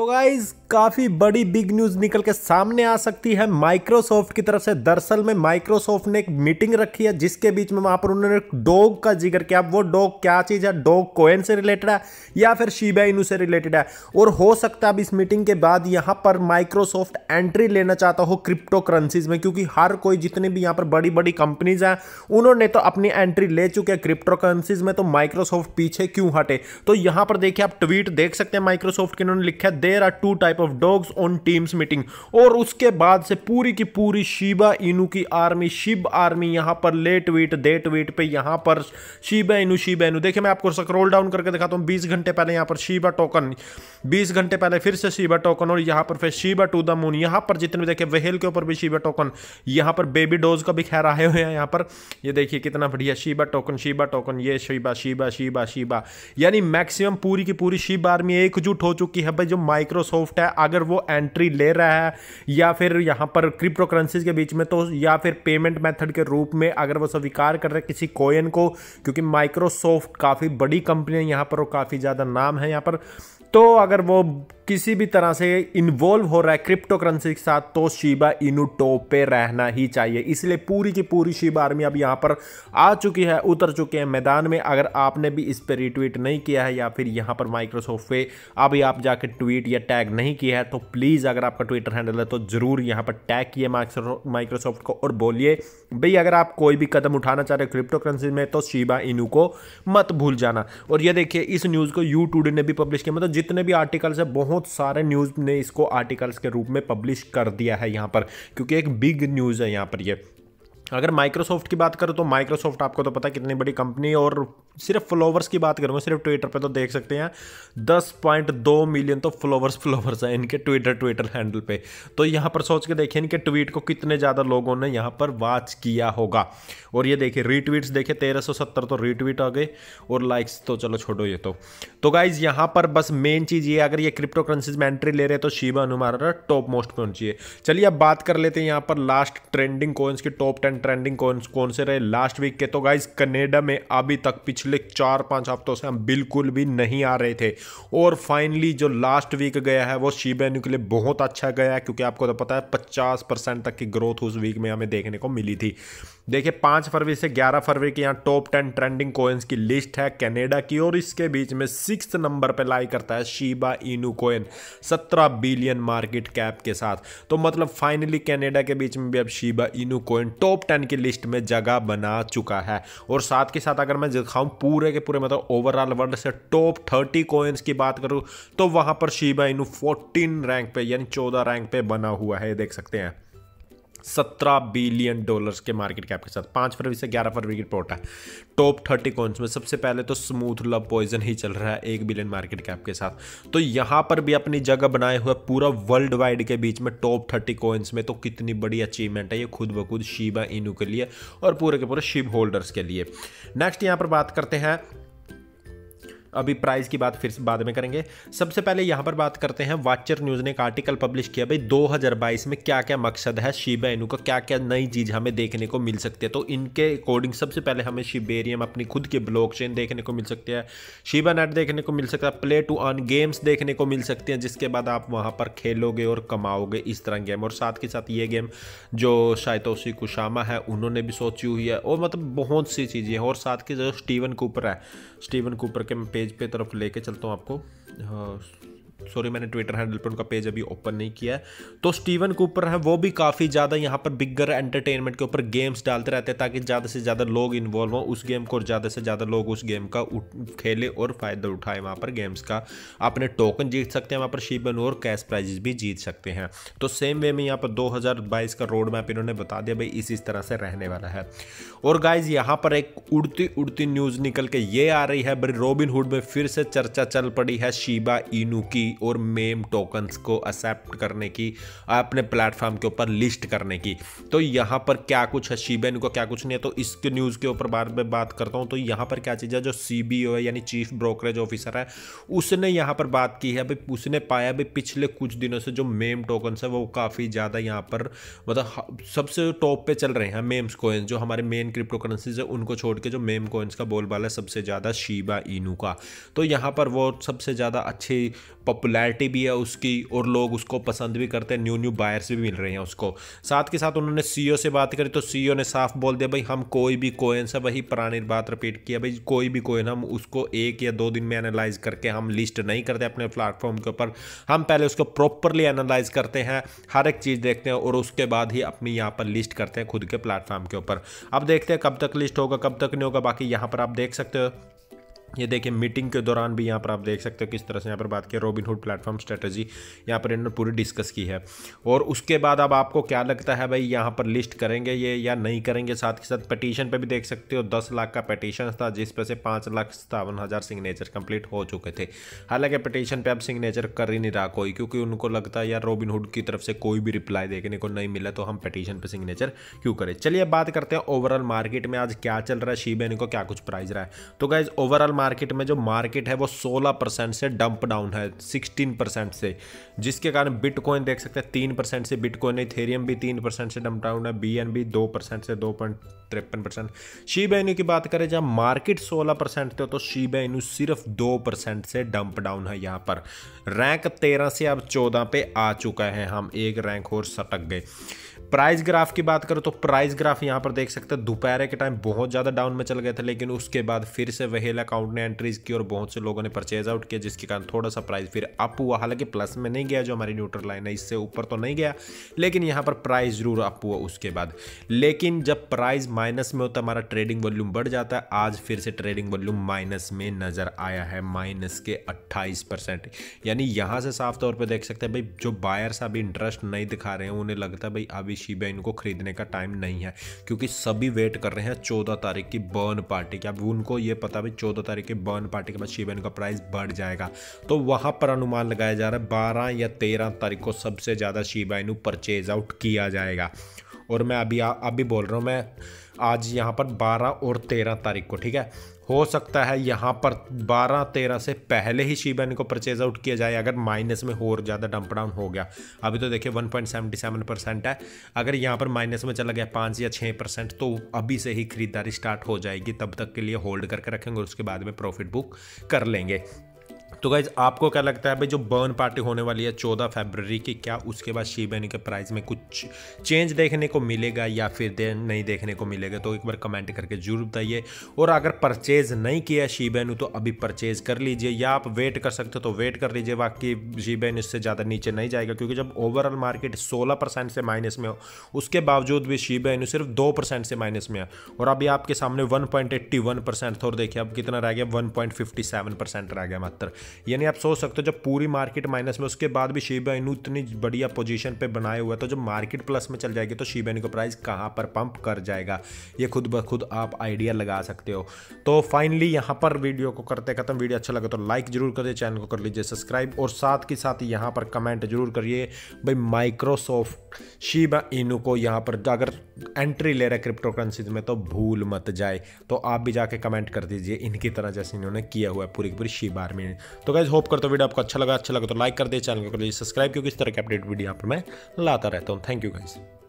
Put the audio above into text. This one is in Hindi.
तो गाइज काफ़ी बड़ी बिग न्यूज़ निकल के सामने आ सकती है माइक्रोसॉफ्ट की तरफ से दरअसल में माइक्रोसॉफ्ट ने एक मीटिंग रखी है जिसके बीच में वहां पर उन्होंने डॉग का जिक्र किया वो डॉग क्या चीज़ है डॉग कोयन से रिलेटेड है या फिर शिबा इनू से रिलेटेड है और हो सकता है अब इस मीटिंग के बाद यहाँ पर माइक्रोसॉफ्ट एंट्री लेना चाहता हो क्रिप्टो करेंसीज में क्योंकि हर कोई जितने भी यहाँ पर बड़ी बड़ी कंपनीज हैं उन्होंने तो अपनी एंट्री ले चुके हैं क्रिप्टो करेंसीज में तो माइक्रोसॉफ्ट पीछे क्यों हटे तो यहाँ पर देखिए आप ट्वीट देख सकते हैं माइक्रोसॉफ्ट के उन्होंने लिखा है there are two type of dogs on Teams meeting और उसके बाद से पूरी की पूरी शिबा इनू की आर्मी शिब आर्मी यहां पर लेट वेट डेट वेट पे यहां पर शिबा इनू शिबा इनू देखिए मैं आपको स्क्रोल डाउन करके दिखाता हूं बीस घंटे पहले यहां पर शिबा टोकन बीस घंटे पहले फिर से शिबा टोकन और यहां पर फिर शिबा टू द मून यहां पर जितने भी देखे वहेल के ऊपर भी शिबा टोकन यहां पर बेबी डोज का भी खैर आए हुए हैं यहां पर ये देखिए कितना बढ़िया शिबा टोकन शिबा टोकन ये शिबा शिबा शिबा शिबा यानी मैक्सिमम पूरी की पूरी शिब आर्मी एकजुट हो चुकी है भाई जो माइक्रोसॉफ्ट है अगर वो एंट्री ले रहा है या फिर यहाँ पर क्रिप्टो करेंसीज के बीच में तो या फिर पेमेंट मेथड के रूप में अगर वो स्वीकार कर रहे किसी कोयन को क्योंकि माइक्रोसॉफ्ट काफ़ी बड़ी कंपनी है यहाँ पर और काफ़ी ज़्यादा नाम है यहाँ पर तो अगर वो किसी भी तरह से इन्वॉल्व हो रहा है क्रिप्टो करेंसी के साथ तो शिबा इनू टॉप पे रहना ही चाहिए इसलिए पूरी की पूरी शिबा आर्मी अब यहाँ पर आ चुकी है उतर चुके हैं मैदान में अगर आपने भी इस पर रिट्वीट नहीं किया है या फिर यहाँ पर माइक्रोसॉफ्ट पे अभी आप जाकर ट्वीट या टैग नहीं किया है तो प्लीज़ अगर आपका ट्विटर हैंडल है तो ज़रूर यहाँ पर टैग किए माइक्रोसॉफ्ट को और बोलिए भाई अगर आप कोई भी कदम उठाना चाह रहे हो क्रिप्टो करेंसी में तो शिबा इनू को मत भूल जाना और ये देखिए इस न्यूज़ को यू ने भी पब्लिश किया मतलब जितने भी आर्टिकल्स है बहुत बहुत सारे न्यूज़ ने इसको आर्टिकल्स के रूप में पब्लिश कर दिया है यहाँ पर क्योंकि एक बिग न्यूज़ है यहाँ पर ये अगर माइक्रोसॉफ्ट की बात करो तो माइक्रोसॉफ्ट आपको तो पता है कितनी बड़ी कंपनी और सिर्फ फॉलोवर्स की बात करूँगा सिर्फ ट्विटर पे तो देख सकते हैं दस पॉइंट दो मिलियन तो फॉलोवर्स फॉलोवर्स हैं इनके ट्विटर ट्विटर हैंडल पे तो यहाँ पर सोच के देखिए इनके ट्वीट को कितने ज़्यादा लोगों ने यहाँ पर वाच किया होगा और ये देखिए रीट्वीट्स देखिए तेरह सौ सत्तर तो रीट्वीट आ गए और लाइक्स तो चलो छोड़ो ये तो तो गाइज यहाँ पर बस मेन चीज़ ये अगर ये क्रिप्टो करेंसीज में एंट्री ले रहे हैं तो शिवा अनुमारा टॉप मोस्ट पहुंचिए चलिए अब बात कर लेते हैं यहाँ पर लास्ट ट्रेंडिंग कोइंस की टॉप टेन ट्रेंडिंग कौन कौन से रहे लास्ट वीक के तो गाइज कनेडा में अभी तक पिछले चार पाँच हफ्तों से हम बिल्कुल भी नहीं आ रहे थे और फाइनली जो लास्ट वीक गया है वो शीबेन्यू के लिए बहुत अच्छा गया है क्योंकि आपको तो पता है पचास तक की ग्रोथ उस वीक में हमें देखने को मिली थी देखिए पाँच फरवरी से ग्यारह फरवरी के यहाँ टॉप टेन ट्रेंडिंग कोइंस की लिस्ट है कनाडा की और इसके बीच में सिक्स नंबर पर लाई करता है शीबा इनू कोइन सत्रह बिलियन मार्केट कैप के साथ तो मतलब फाइनली कनाडा के बीच में भी अब Shiba Inu coin top ten की लिस्ट में जगह बना चुका है और साथ के साथ अगर मैं दिखाऊँ पूरे के पूरे मतलब ओवरऑल वर्ल्ड से टॉप थर्टी कोइंस की बात करूँ तो वहाँ पर शिबा इनू फोर्टीन रैंक पे यानी चौदह रैंक पे बना हुआ है देख सकते हैं सत्रह बिलियन डॉलर्स के मार्केट कैप के साथ पाँच फरवरी से ग्यारह फरवरी की रिपोर्ट है टॉप थर्टी कॉइन्स में सबसे पहले तो स्मूथ लव पॉइजन ही चल रहा है एक बिलियन मार्केट कैप के साथ तो यहाँ पर भी अपनी जगह बनाए हुए पूरा वर्ल्ड वाइड के बीच में टॉप थर्टी कॉइन्स में तो कितनी बड़ी अचीवमेंट है ये खुद ब खुद शिबा इनू के लिए और पूरे के पूरे शिव होल्डर्स के लिए नेक्स्ट यहाँ पर बात करते हैं अभी प्राइस की बात फिर बाद में करेंगे सबसे पहले यहाँ पर बात करते हैं वाचर न्यूज़ ने एक आर्टिकल पब्लिश किया भाई 2022 में क्या क्या मकसद है शिबा इनू का क्या क्या नई चीज़ हमें देखने को मिल सकती है तो इनके अकॉर्डिंग सबसे पहले हमें शिबेरियम अपनी खुद के ब्लॉक चेन देखने को मिल सकती है शिबा नेट देखने को मिल सकता है प्ले टू ऑन गेम्स देखने को मिल सकती हैं जिसके बाद आप वहाँ पर खेलोगे और कमाओगे इस तरह गेम और साथ के साथ ये गेम जो शायतोशी कुशामा है उन्होंने भी सोची हुई है और मतलब बहुत सी चीज़ें हैं और साथ के जो स्टीवन कूपर है स्टीवन कूपर के पेज पे तरफ लेके चलता हूँ आपको हाँ, सॉरी मैंने ट्विटर हैंडल पर उनका पेज अभी ओपन नहीं किया है तो स्टीवन कूपर है वो भी काफ़ी ज़्यादा यहाँ पर बिगर एंटरटेनमेंट के ऊपर गेम्स डालते रहते हैं ताकि ज़्यादा से ज़्यादा लोग इन्वॉल्व हों उस गेम को और ज़्यादा से ज़्यादा लोग उस गेम का खेले और फ़ायदा उठाए वहाँ पर गेम्स का अपने टोकन जीत सकते हैं वहाँ पर शीबन और कैश प्राइजेस भी जीत सकते हैं तो सेम वे में यहाँ पर दो का रोड मैप इन्होंने बता दिया भाई इस इस तरह से रहने वाला है और गाइज यहाँ पर एक उड़ती उड़ती न्यूज़ निकल के ये आ रही है बड़ी रॉबिन में फिर से चर्चा चल पड़ी है शीबा इनू की की और मेम टोकन्स को एक्सेप्ट करने की अपने प्लेटफॉर्म के ऊपर लिस्ट करने की तो यहाँ पर क्या कुछ है शीबेन को क्या कुछ नहीं है तो इसके न्यूज़ के ऊपर बाद में बात करता हूँ तो यहाँ पर क्या चीज़ है जो सी बी ओ है यानी चीफ ब्रोकरेज ऑफिसर है उसने यहाँ पर बात की है भाई उसने पाया भाई पिछले कुछ दिनों से जो मेम टोकन्स है वो काफ़ी ज़्यादा यहाँ पर मतलब सबसे टॉप पे चल रहे हैं मेम्स कोइंस जो हमारे मेन क्रिप्टो करेंसीज है उनको छोड़ के जो मेम कोइंस का बोलबाला है सबसे ज़्यादा शीबा इनू का तो यहाँ पर वो सबसे ज़्यादा अच्छी पॉपुलैरिटी भी है उसकी और लोग उसको पसंद भी करते हैं न्यू न्यू बायर्स भी मिल रहे हैं उसको साथ के साथ उन्होंने सी e से बात करी तो सी e ने साफ बोल दिया भाई हम कोई भी कोयन से वही पुरानी बात रिपीट किया भाई कोई भी कोयन हम उसको एक या दो दिन में एनालाइज करके हम लिस्ट नहीं करते अपने प्लेटफॉर्म के ऊपर हम पहले उसको प्रॉपरली एनालाइज करते हैं हर एक चीज़ देखते हैं और उसके बाद ही अपनी यहाँ पर लिस्ट करते हैं खुद के प्लेटफॉर्म के ऊपर अब देखते हैं कब तक लिस्ट होगा कब तक नहीं होगा बाकी यहाँ पर आप देख सकते हो ये देखिए मीटिंग के दौरान भी यहाँ पर आप देख सकते हो किस तरह से यहाँ पर बात की रोबिन हुड प्लेटफॉर्म स्ट्रेटजी यहाँ पर इन्होंने पूरी डिस्कस की है और उसके बाद अब आपको क्या लगता है भाई यहाँ पर लिस्ट करेंगे ये या नहीं करेंगे साथ के साथ पटिशन पे भी देख सकते हो दस लाख का पटिशन था जिस पर से पाँच लाख सतावन हज़ार सिग्नेचर कंप्लीट हो चुके थे हालांकि पटिशन पर अब सिग्नेचर कर ही नहीं रहा कोई क्योंकि उनको लगता है यार रॉबिनहुड की तरफ से कोई भी रिप्लाई देखने को नहीं मिला तो हम पटिशन पर सिग्नेचर क्यों करें चलिए बात करते हैं ओवरऑल मार्केट में आज क्या चल रहा है शीबेन को क्या कुछ प्राइस रहा है तो गाइज ओवरऑल मार्केट में जो मार्केट है वो 16 परसेंट से डंप डाउन है 16 परसेंट से जिसके कारण बिटकॉइन देख सकते हैं तीन परसेंट से बिटकॉइन है थेरियम भी तीन परसेंट से डंप डाउन है बी एन बी दो परसेंट से दो पॉइंट तिरपन परसेंट शी बैनू की बात करें जब मार्केट सोलह परसेंट थे तो शी बैनू सिर्फ दो परसेंट से डंप डाउन है यहाँ पर रैंक तेरह से अब चौदह पे आ चुका है हम एक रैंक और सटक गए प्राइस ग्राफ की बात करो तो प्राइस ग्राफ यहाँ पर देख सकते हैं दोपहर के टाइम बहुत ज़्यादा डाउन में चल गए थे लेकिन उसके बाद फिर से वहेल अकाउंट ने एंट्रीज की और बहुत से लोगों ने परचेज आउट किया जिसके कारण थोड़ा सा प्राइस फिर अप हुआ हालांकि प्लस में नहीं गया जो हमारी न्यूट्रल लाइन है इससे ऊपर तो नहीं गया लेकिन यहाँ पर प्राइस जरूर अप हुआ उसके बाद लेकिन जब प्राइस माइनस में होता हमारा ट्रेडिंग वॉल्यूम बढ़ जाता है आज फिर से ट्रेडिंग वॉल्यूम माइनस में नज़र आया है माइनस के अट्ठाईस परसेंट यानी यहाँ से साफ तौर पर देख सकते हैं भाई जो बायर्स अभी इंटरेस्ट नहीं दिखा रहे हैं उन्हें लगता है भाई अभी शिबा को खरीदने का टाइम नहीं है क्योंकि सभी वेट कर रहे हैं चौदह तारीख की बर्न पार्टी की अब उनको ये पता भी चौदह तारीख की बर्न पार्टी के बाद शिबा का प्राइस बढ़ जाएगा तो वहाँ पर अनुमान लगाया जा रहा है बारह या तेरह तारीख को सबसे ज़्यादा शिबा परचेज आउट किया जाएगा और मैं अभी अभी बोल रहा हूँ मैं आज यहाँ पर 12 और 13 तारीख को ठीक है हो सकता है यहाँ पर बारह तेरह से पहले ही शीबन को परचेज आउट किया जाए अगर माइनस में और ज़्यादा डंप डाउन हो गया अभी तो देखिए सेवन परसेंट है अगर यहाँ पर माइनस में चला गया पाँच या छः परसेंट तो अभी से ही खरीदारी स्टार्ट हो जाएगी तब तक के लिए होल्ड करके रखेंगे उसके बाद में प्रॉफिट बुक कर लेंगे तो गाइज आपको क्या लगता है भाई जो बर्न पार्टी होने वाली है चौदह फेबररी की क्या उसके बाद शीबेन के प्राइस में कुछ चेंज देखने को मिलेगा या फिर दे, नहीं देखने को मिलेगा तो एक बार कमेंट करके जरूर बताइए और अगर परचेज नहीं किया शीबेन तो अभी परचेज कर लीजिए या आप वेट कर सकते हो तो वेट कर लीजिए बाकी शीबेन इससे ज़्यादा नीचे नहीं जाएगा क्योंकि जब ओवरऑल मार्केट सोलह से माइनस में हो उसके बावजूद भी शीबेन सिर्फ दो से माइनस में है और अभी आपके सामने one point eighty one percent था और देखिए अब कितना रह गया one point fifty seven percent रह गया मात्र यानी आप सोच सकते हो जब पूरी मार्केट माइनस में उसके बाद भी शिबा इनू इतनी बढ़िया पोजीशन पर बनाए हुआ तो जब मार्केट प्लस में चल जाएगी तो शिबा इनू का प्राइस कहाँ पर पंप कर जाएगा ये खुद ब खुद आप आइडिया लगा सकते हो तो फाइनली यहाँ पर वीडियो को करते खत्म वीडियो अच्छा लगे तो लाइक जरूर करिए चैनल को कर लीजिए सब्सक्राइब और साथ के साथ यहाँ पर कमेंट जरूर करिए भाई माइक्रोसॉफ्ट शीबा इनू को यहाँ पर अगर एंट्री ले रहे क्रिप्टो करेंसी में तो भूल मत जाए तो आप भी जाके कमेंट कर दीजिए इनकी तरह जैसे इन्होंने किया हुआ है पूरी की पूरी शीबा आर्मी तो गाइज होप करता तो वीडियो आपको अच्छा लगा अच्छा लगा तो लाइक कर दिए चैनल को सब्सक्राइब क्योंकि इस तरह के अपडेट वीडियो यहाँ पर मैं लाता रहता हूँ थैंक यू गाइज़